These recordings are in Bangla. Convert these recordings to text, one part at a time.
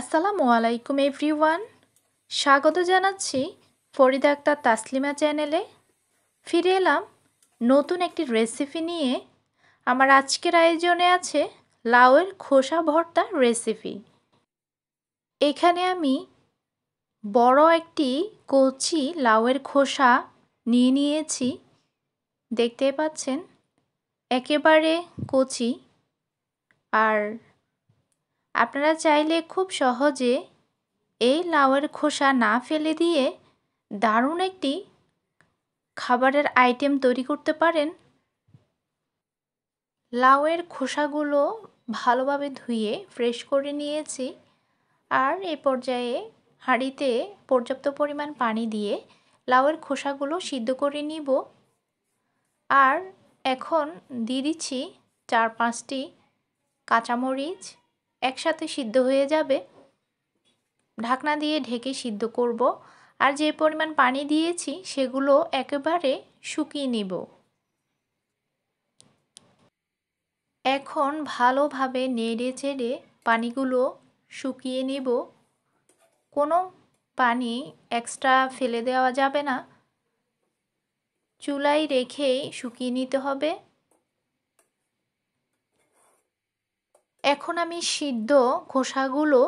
আসসালামু আলাইকুম এভরিওয়ান স্বাগত জানাচ্ছি ফরিদা আক্তার তাসলিমা চ্যানেলে ফিরে এলাম নতুন একটি রেসিপি নিয়ে আমার আজকের আয়োজনে আছে লাউয়ের খোসা ভর্তা রেসিপি এখানে আমি বড় একটি কচি লাউয়ের খোসা নিয়ে নিয়েছি দেখতে পাচ্ছেন একেবারে কচি আর আপনারা চাইলে খুব সহজে এই লাউয়ের খোসা না ফেলে দিয়ে দারুণ একটি খাবারের আইটেম তৈরি করতে পারেন লাউয়ের খোসাগুলো ভালোভাবে ধুয়ে ফ্রেশ করে নিয়েছি আর এ পর্যায়ে হাঁড়িতে পর্যাপ্ত পরিমাণ পানি দিয়ে লাউয়ের খোসাগুলো সিদ্ধ করে নিব আর এখন দিয়ে দিচ্ছি চার পাঁচটি কাঁচামরিচ একসাথে সিদ্ধ হয়ে যাবে ঢাকনা দিয়ে ঢেকে সিদ্ধ করব আর যে পরিমাণ পানি দিয়েছি সেগুলো একেবারে শুকিয়ে নিব এখন ভালোভাবে নেড়ে চেড়ে পানিগুলো শুকিয়ে নেব কোনো পানি এক্সট্রা ফেলে দেওয়া যাবে না চুলায় রেখেই শুকিয়ে নিতে হবে এখন আমি সিদ্ধ খোসাগুলো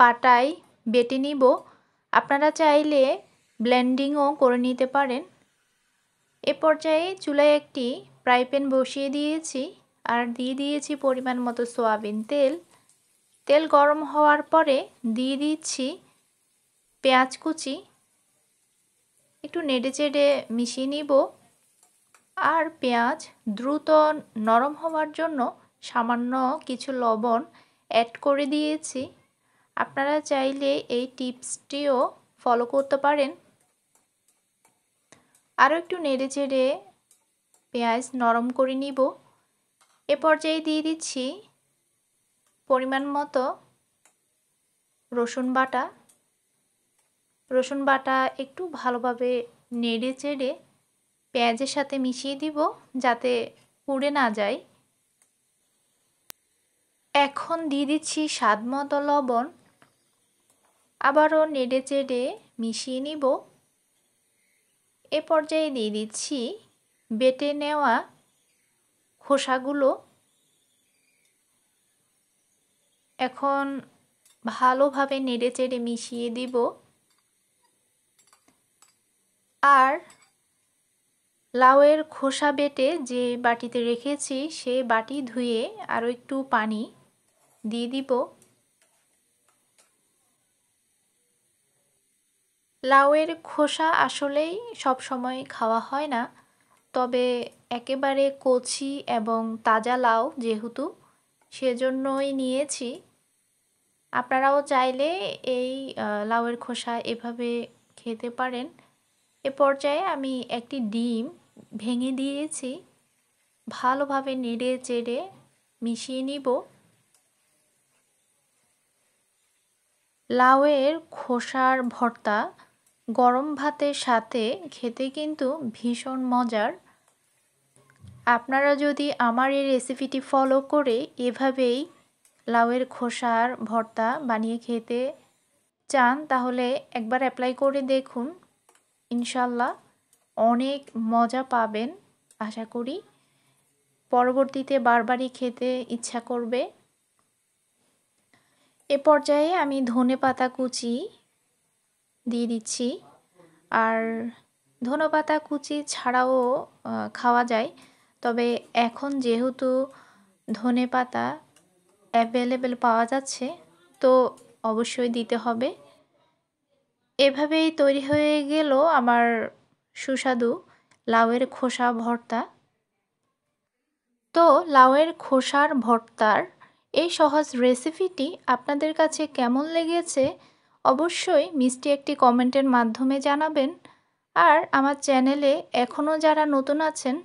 পাটায় বেটে নিব আপনারা চাইলে ব্লেন্ডিংও করে নিতে পারেন এ পর্যায়ে চুলায় একটি ফ্রাই প্যান বসিয়ে দিয়েছি আর দিয়ে দিয়েছি পরিমাণ মতো সোয়াবিন তেল তেল গরম হওয়ার পরে দিয়ে দিচ্ছি পেঁয়াজ কুচি একটু নেড়ে চেড়ে মিশিয়ে নিব আর পেঁয়াজ দ্রুত নরম হওয়ার জন্য সামান্য কিছু লবণ অ্যাড করে দিয়েছি আপনারা চাইলে এই টিপসটিও ফলো করতে পারেন আরও একটু নেড়ে চেড়ে পেঁয়াজ নরম করে নিব এ পর্যায়ে দিয়ে দিচ্ছি পরিমাণ মতো রসুন বাটা রসুন বাটা একটু ভালোভাবে নেড়ে চেড়ে পেঁয়াজের সাথে মিশিয়ে দিব যাতে পুড়ে না যায় এখন দিয়ে দিচ্ছি স্বাদ মতো লবণ আবারও নেড়ে চেড়ে মিশিয়ে নিব এ পর্যায়ে দিয়ে দিচ্ছি বেটে নেওয়া খোসাগুলো এখন ভালোভাবে নেড়ে চেড়ে মিশিয়ে দিব আর লাউয়ের খোসা বেটে যে বাটিতে রেখেছি সে বাটি ধুয়ে আরও একটু পানি দিয়ে দিব লাউয়ের খোসা আসলেই সব সময় খাওয়া হয় না তবে একেবারে কচি এবং তাজা লাউ যেহেতু সেজন্যই নিয়েছি আপনারাও চাইলে এই লাউয়ের খোসা এভাবে খেতে পারেন এ পর্যায়ে আমি একটি ডিম ভেঙে দিয়েছি ভালোভাবে নেড়ে চেড়ে মিশিয়ে নিব লাউয়ের খোসার ভর্তা গরম ভাতের সাথে খেতে কিন্তু ভীষণ মজার আপনারা যদি আমার এই রেসিপিটি ফলো করে এভাবেই লাউয়ের খোসার ভর্তা বানিয়ে খেতে চান তাহলে একবার অ্যাপ্লাই করে দেখুন ইনশাল্লাহ অনেক মজা পাবেন আশা করি পরবর্তীতে বারবারই খেতে ইচ্ছা করবে এ পর্যায়ে আমি ধনে পাতা কুচি দিয়ে দিচ্ছি আর ধনে পাতা কুচি ছাড়াও খাওয়া যায় তবে এখন যেহেতু ধনে পাতা অ্যাভেলেবেল পাওয়া যাচ্ছে তো অবশ্যই দিতে হবে এভাবেই তৈরি হয়ে গেল আমার সুস্বাদু লাউয়ের খোসা ভর্তা তো লাউয়ের খোসার ভর্তার এই সহজ রেসিপিটি আপনাদের কাছে কেমন লেগেছে অবশ্যই মিষ্টি একটি কমেন্টের মাধ্যমে জানাবেন আর আমার চ্যানেলে এখনও যারা নতুন আছেন